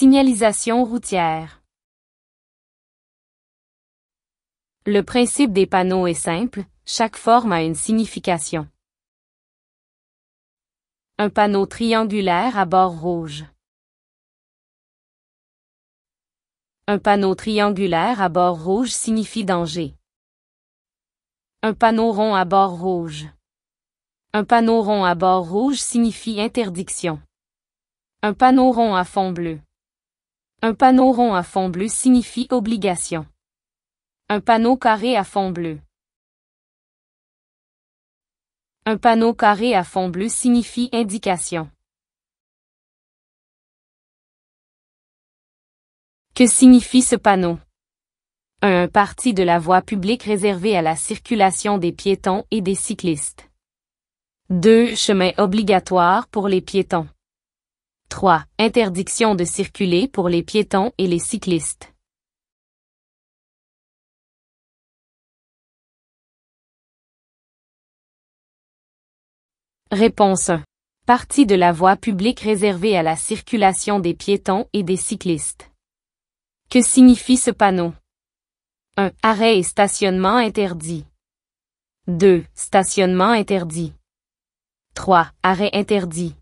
Signalisation routière. Le principe des panneaux est simple, chaque forme a une signification. Un panneau triangulaire à bord rouge. Un panneau triangulaire à bord rouge signifie danger. Un panneau rond à bord rouge. Un panneau rond à bord rouge signifie interdiction. Un panneau rond à fond bleu. Un panneau rond à fond bleu signifie obligation. Un panneau carré à fond bleu. Un panneau carré à fond bleu signifie indication. Que signifie ce panneau? Un parti de la voie publique réservée à la circulation des piétons et des cyclistes. Deux chemins obligatoires pour les piétons. 3. Interdiction de circuler pour les piétons et les cyclistes. Réponse 1. Partie de la voie publique réservée à la circulation des piétons et des cyclistes. Que signifie ce panneau 1. Arrêt et stationnement interdit. 2. Stationnement interdit. 3. Arrêt interdit.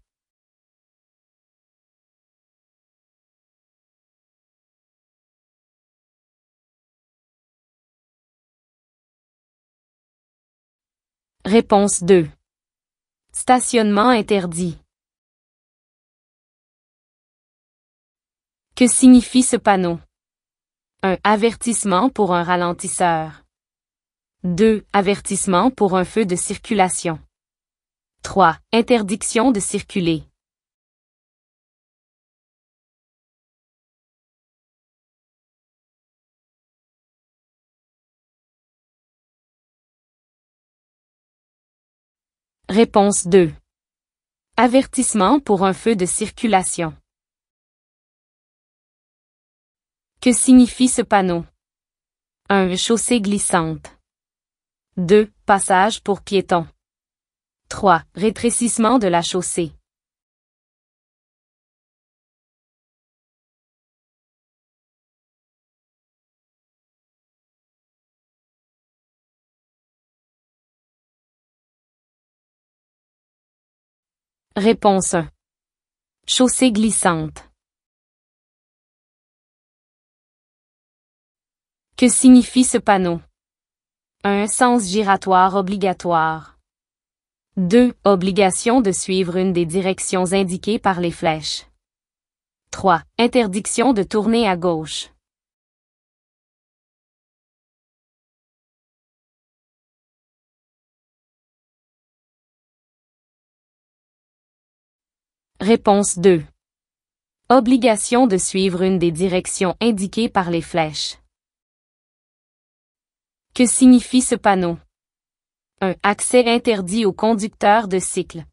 Réponse 2. Stationnement interdit. Que signifie ce panneau? 1. Avertissement pour un ralentisseur. 2. Avertissement pour un feu de circulation. 3. Interdiction de circuler. Réponse 2. Avertissement pour un feu de circulation. Que signifie ce panneau? 1. Chaussée glissante. 2. Passage pour piétons. 3. Rétrécissement de la chaussée. Réponse 1. Chaussée glissante. Que signifie ce panneau? Un sens giratoire obligatoire. 2. Obligation de suivre une des directions indiquées par les flèches. 3. Interdiction de tourner à gauche. Réponse 2. Obligation de suivre une des directions indiquées par les flèches. Que signifie ce panneau 1. Accès interdit aux conducteurs de cycle.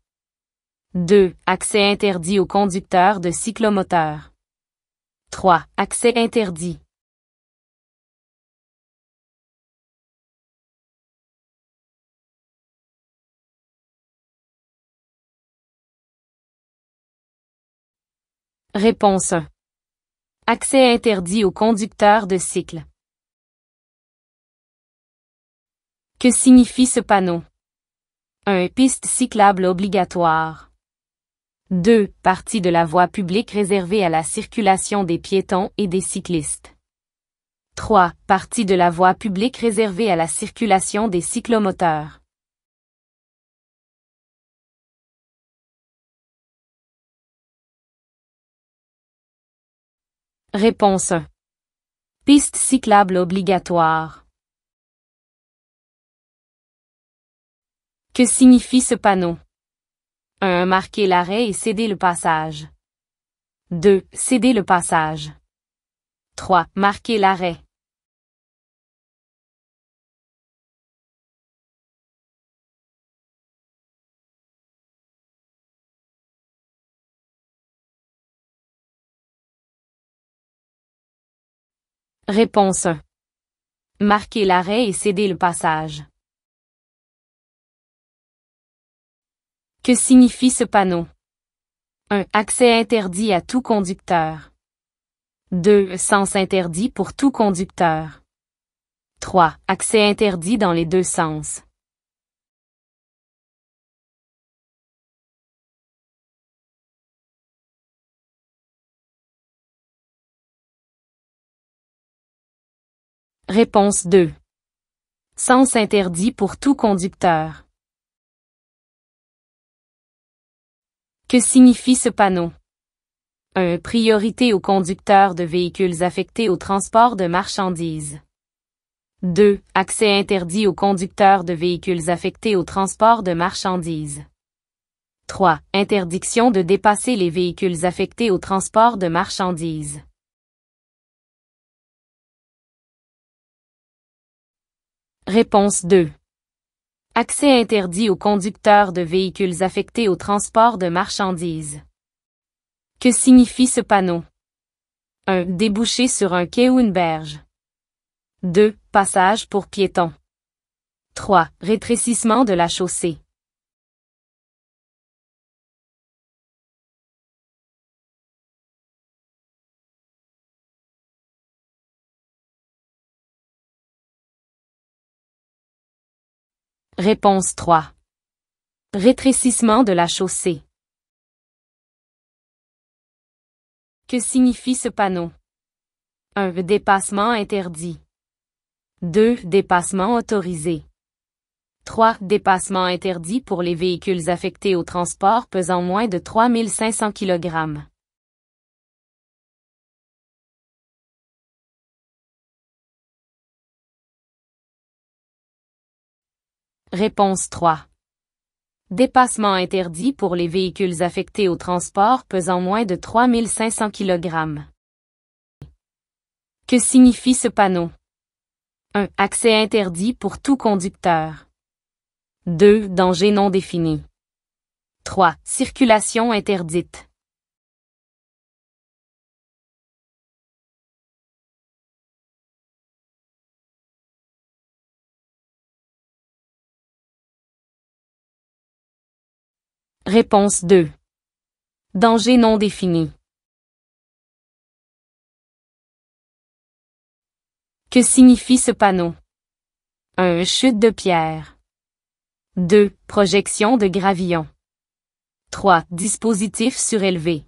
2. Accès interdit aux conducteurs de cyclomoteurs. 3. Accès interdit. Réponse 1. Accès interdit aux conducteurs de cycle. Que signifie ce panneau? 1. Piste cyclable obligatoire. 2. Partie de la voie publique réservée à la circulation des piétons et des cyclistes. 3. Partie de la voie publique réservée à la circulation des cyclomoteurs. Réponse. 1. Piste cyclable obligatoire. Que signifie ce panneau? 1. Marquer l'arrêt et céder le passage. 2. Céder le passage. 3. Marquer l'arrêt. Réponse. Marquer l'arrêt et céder le passage. Que signifie ce panneau? 1. Accès interdit à tout conducteur. 2. Sens interdit pour tout conducteur. 3. Accès interdit dans les deux sens. Réponse 2. Sens interdit pour tout conducteur. Que signifie ce panneau? 1. Priorité aux conducteurs de véhicules affectés au transport de marchandises. 2. Accès interdit aux conducteurs de véhicules affectés au transport de marchandises. 3. Interdiction de dépasser les véhicules affectés au transport de marchandises. Réponse 2. Accès interdit aux conducteurs de véhicules affectés au transport de marchandises. Que signifie ce panneau 1. Débouché sur un quai ou une berge. 2. Passage pour piétons. 3. Rétrécissement de la chaussée. Réponse 3. Rétrécissement de la chaussée. Que signifie ce panneau? 1. Dépassement interdit. 2. Dépassement autorisé. 3. Dépassement interdit pour les véhicules affectés au transport pesant moins de 3500 kg. Réponse 3. Dépassement interdit pour les véhicules affectés au transport pesant moins de 3500 kg. Que signifie ce panneau? 1. Accès interdit pour tout conducteur. 2. Danger non défini. 3. Circulation interdite. Réponse 2. Danger non défini. Que signifie ce panneau? 1. Chute de pierre. 2. Projection de gravillon. 3. Dispositif surélevé.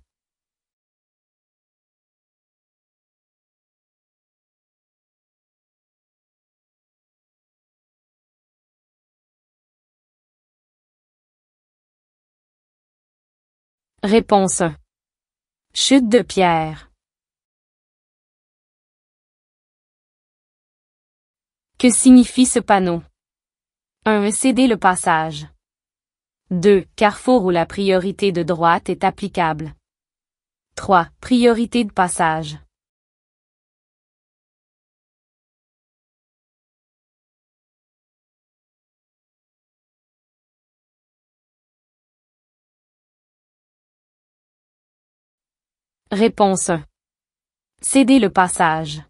Réponse 1. Chute de pierre. Que signifie ce panneau? 1. E Céder le passage. 2. Carrefour où la priorité de droite est applicable. 3. Priorité de passage. Réponse 1. Céder le passage.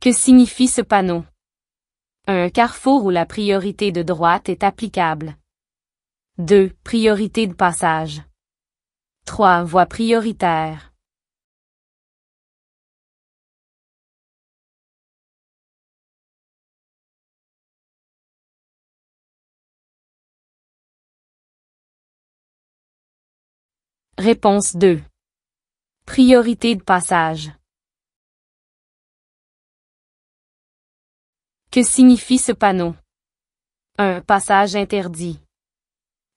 Que signifie ce panneau Un carrefour où la priorité de droite est applicable. 2. Priorité de passage. 3. Voie prioritaire. Réponse 2. Priorité de passage. Que signifie ce panneau? 1. Passage interdit.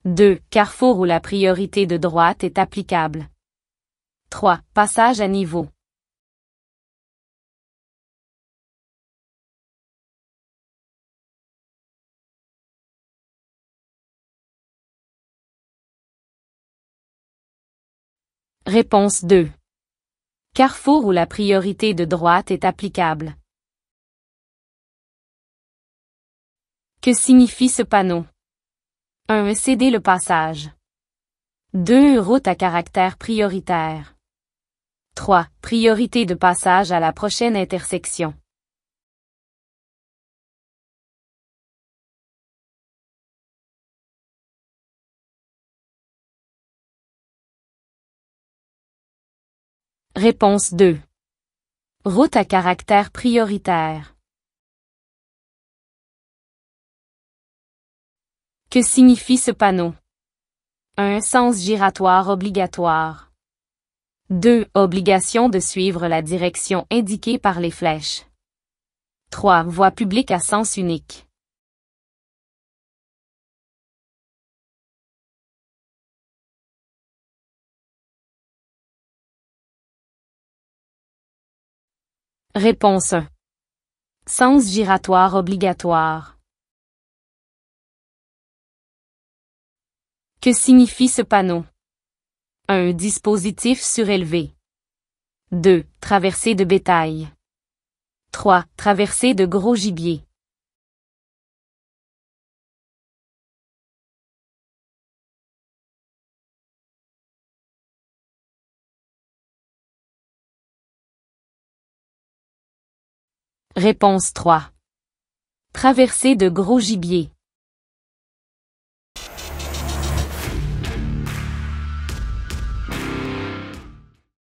2. Carrefour où la priorité de droite est applicable. 3. Passage à niveau. Réponse 2. Carrefour où la priorité de droite est applicable. Que signifie ce panneau 1. E Céder le passage. 2. Route à caractère prioritaire. 3. Priorité de passage à la prochaine intersection. Réponse 2. Route à caractère prioritaire. Que signifie ce panneau? Un sens giratoire obligatoire. 2. Obligation de suivre la direction indiquée par les flèches. 3. Voie publique à sens unique. Réponse 1. Sens giratoire obligatoire. Que signifie ce panneau? 1. dispositif surélevé. 2. Traversée de bétail. 3. Traversée de gros gibier. Réponse 3. Traverser de gros gibier.